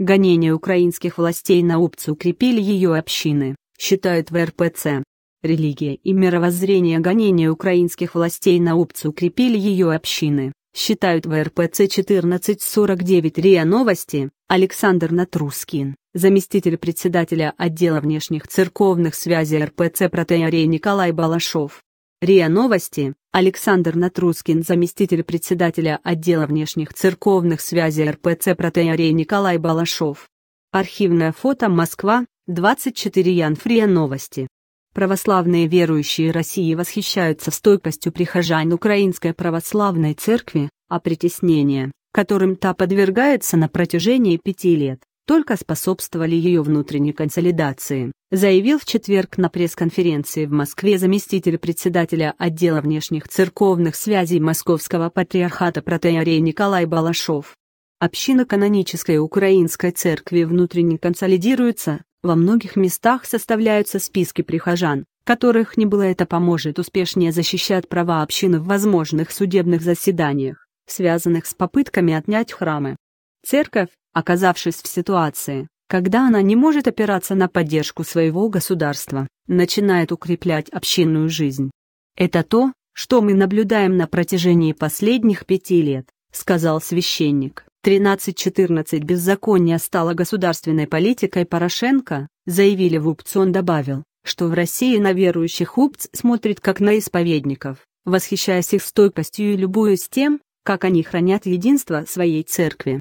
Гонения украинских властей на опцию укрепили ее общины, считают в РПЦ. Религия и мировоззрение гонения украинских властей на опцию укрепили ее общины, считают в РПЦ 1449 РИА Новости, Александр Натрускин, заместитель председателя отдела внешних церковных связей РПЦ протеерей Николай Балашов. РИА Новости, Александр Натрускин, заместитель председателя отдела внешних церковных связей РПЦ протеерей Николай Балашов. Архивное фото Москва, 24 Янфрия Новости. Православные верующие России восхищаются стойкостью прихожан Украинской Православной Церкви, а притеснение, которым та подвергается на протяжении пяти лет, только способствовали ее внутренней консолидации, заявил в четверг на пресс-конференции в Москве заместитель председателя отдела внешних церковных связей Московского патриархата протеерей Николай Балашов. Община канонической украинской церкви внутренне консолидируется, во многих местах составляются списки прихожан, которых не было это поможет успешнее защищать права общины в возможных судебных заседаниях, связанных с попытками отнять храмы. Церковь, оказавшись в ситуации, когда она не может опираться на поддержку своего государства, начинает укреплять общинную жизнь. «Это то, что мы наблюдаем на протяжении последних пяти лет», сказал священник. 13-14 беззакония стало государственной политикой Порошенко, заявили в УПЦ, он добавил, что в России на верующих УПЦ смотрит как на исповедников, восхищаясь их стойкостью и любуясь тем, как они хранят единство своей церкви.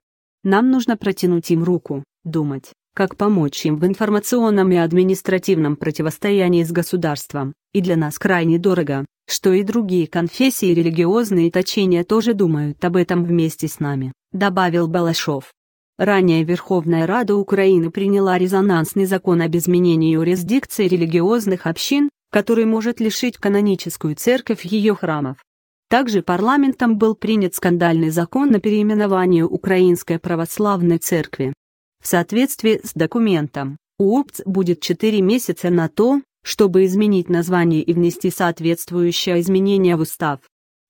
Нам нужно протянуть им руку, думать, как помочь им в информационном и административном противостоянии с государством, и для нас крайне дорого, что и другие конфессии и религиозные точения тоже думают об этом вместе с нами, добавил Балашов. Ранее Верховная Рада Украины приняла резонансный закон об изменении юрисдикции религиозных общин, который может лишить каноническую церковь ее храмов. Также парламентом был принят скандальный закон на переименование Украинской православной церкви. В соответствии с документом, у ОПЦ будет 4 месяца на то, чтобы изменить название и внести соответствующее изменение в устав.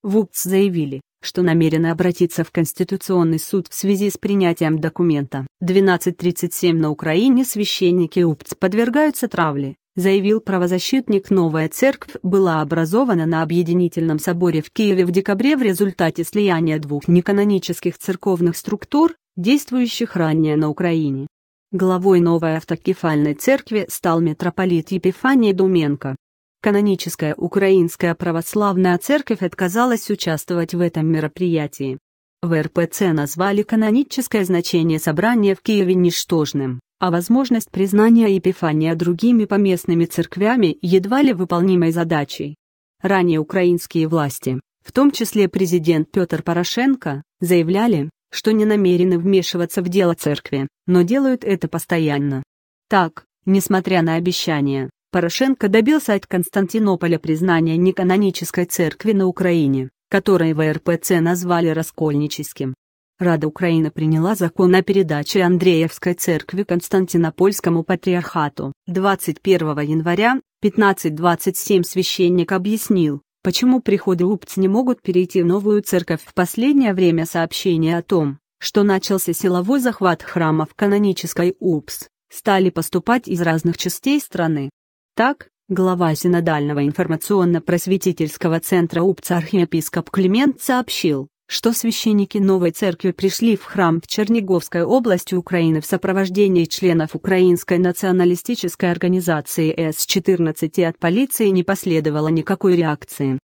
В УПЦ заявили, что намерены обратиться в Конституционный суд в связи с принятием документа. 12.37 на Украине священники УПЦ подвергаются травле, заявил правозащитник, новая церковь была образована на Объединительном соборе в Киеве в декабре в результате слияния двух неканонических церковных структур, действующих ранее на Украине. Главой новой автокефальной церкви стал митрополит Епифаний Думенко. Каноническая Украинская Православная Церковь отказалась участвовать в этом мероприятии. В РПЦ назвали каноническое значение собрания в Киеве ничтожным а возможность признания Епифания другими поместными церквями едва ли выполнимой задачей. Ранее украинские власти, в том числе президент Петр Порошенко, заявляли, что не намерены вмешиваться в дело церкви, но делают это постоянно. Так, несмотря на обещания, Порошенко добился от Константинополя признания неканонической церкви на Украине, которой ВРПЦ назвали раскольническим. Рада Украины приняла закон о передаче Андреевской церкви Константинопольскому патриархату. 21 января 15.27 священник объяснил, почему приходы УПЦ не могут перейти в новую церковь. В последнее время сообщения о том, что начался силовой захват храма в канонической УПС, стали поступать из разных частей страны. Так, глава Синодального информационно-просветительского центра УПЦ архиепископ Климент сообщил, что священники Новой Церкви пришли в храм в Черниговской области Украины в сопровождении членов Украинской националистической организации С-14 и от полиции не последовало никакой реакции.